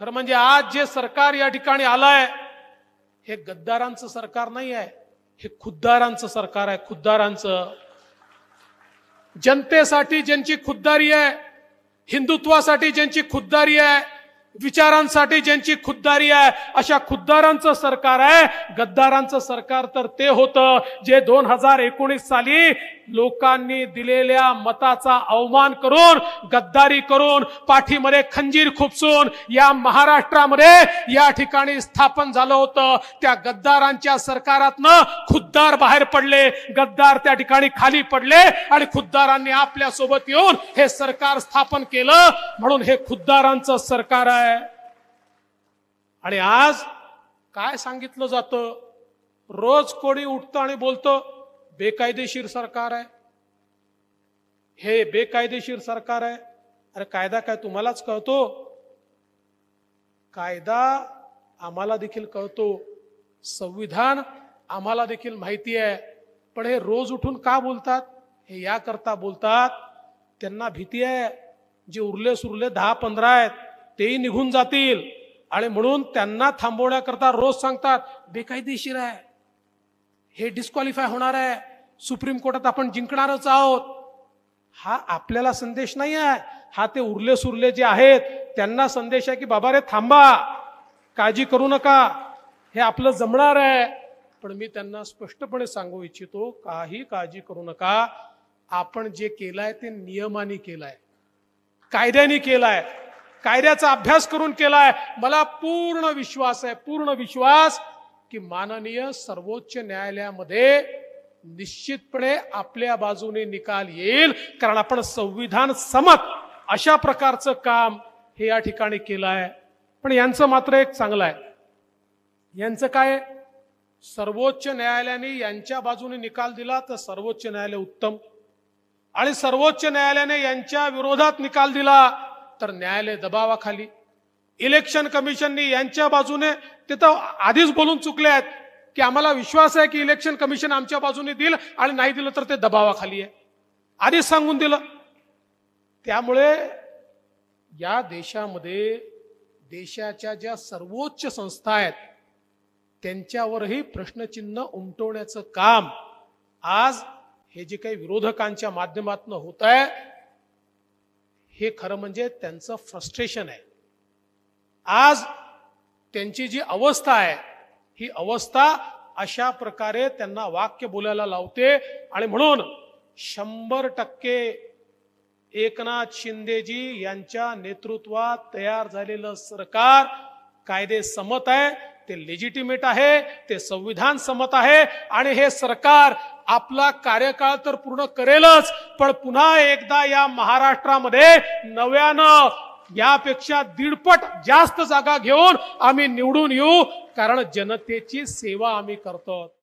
खरं म्हणजे आज जे सरकार या ठिकाणी आलंय हे गद्दारांचं सरकार नाही आहे हे खुद्दारांचं सरकार आहे खुद्दारांचं जनतेसाठी ज्यांची खुद्दारी आहे हिंदुत्वासाठी ज्यांची खुद्दारी आहे विचारांसाठी ज्यांची खुद्दारी आहे अशा खुद्दारांचं सरकार आहे गद्दारांचं सरकार तर ते होतं जे दोन हजार एकोणीस साली लोकांनी दिलेल्या मताचा अवमान करून गद्दारी करून पाठीमध्ये खंजीर खुपसून या महाराष्ट्रामध्ये या ठिकाणी स्थापन झालं होतं त्या गद्दारांच्या सरकारातनं खुद्दार बाहेर पडले गद्दार त्या ठिकाणी खाली पडले आणि खुद्दारांनी आपल्या सोबत येऊन हे सरकार स्थापन केलं म्हणून हे खुद्दारांचं सरकार आहे आणि आज काय सांगितलं जातं रोज कोणी उठतं आणि बोलतं बेकायदेशीर सरकार आहे हे बेकायदेशीर सरकार आहे अरे कायदा काय तुम्हालाच कळतो कायदा आम्हाला देखील कळतो संविधान आम्हाला देखील माहिती आहे पण हे रोज उठून का बोलतात हे याकरता बोलतात त्यांना भीती आहे जे उरले सुरले दहा पंधरा आहेत तेही निघून जातील आणि म्हणून त्यांना थांबवण्याकरता रोज सांगतात बेकायदेशीर आहे हे डिस्क्वालिफाय होणार आहे सुप्रीम कोर्टात आपण जिंकणारच आहोत हा आपल्याला संदेश नाही आहे हा ते उरले सुरले जे आहेत त्यांना संदेश आहे की बाबा रे थांबा काळजी करू नका हे आपलं जमणार आहे पण मी त्यांना स्पष्टपणे सांगू इच्छितो काही काळजी करू नका आपण जे केलंय ते नियमाने केलंय कायद्याने केलाय कायद्याचा अभ्यास करून केलाय मला पूर्ण विश्वास आहे पूर्ण विश्वास की माननीय सर्वोच्च न्यायालयामध्ये निश्चितपणे आपल्या बाजूने निकाल येईल कारण आपण संविधान समत अशा प्रकारचं काम हे या ठिकाणी केलं आहे पण यांचं मात्र एक चांगलं आहे यांचं काय सर्वोच्च न्यायालयाने यांच्या बाजूने निकाल दिला तर सर्वोच्च न्यायालय उत्तम आणि सर्वोच्च न्यायालयाने यांच्या विरोधात निकाल दिला तर न्यायालय दबावाखाली इलेक्शन कमिशननी यांच्या बाजूने ते तर आधीच बोलून चुकले आहेत की आम्हाला विश्वास आहे की इलेक्शन कमिशन आमच्या बाजूने देईल आणि नाही दिलं तर ते दबावाखाली आहे आधीच सांगून दिलं त्यामुळे या देशामध्ये देशाच्या ज्या सर्वोच्च संस्था आहेत त्यांच्यावरही प्रश्नचिन्ह उमटवण्याचं काम आज हे जे काही विरोधकांच्या माध्यमातून होत आहे हे खरं म्हणजे त्यांचं फ्रस्ट्रेशन आहे आज त्यांची जी अवस्था आहे ही अवस्था अशा प्रकारे त्यांना वाक्य बोलायला लावते आणि म्हणून शंभर टक्के एकनाथ शिंदेजी यांच्या नेतृत्वात तयार झालेलं सरकार कायदे समत आहे ते लेजिटिमेट आहे ते संविधान समत आहे आणि हे सरकार आपला कार्यकाळ तर पूर्ण करेलच पण पुन्हा एकदा या महाराष्ट्रामध्ये नव्यानं यापेक्षा दीडपट जास्त जागा घेऊन आम्ही निवडून येऊ कारण जनतेची सेवा आम्ही करतो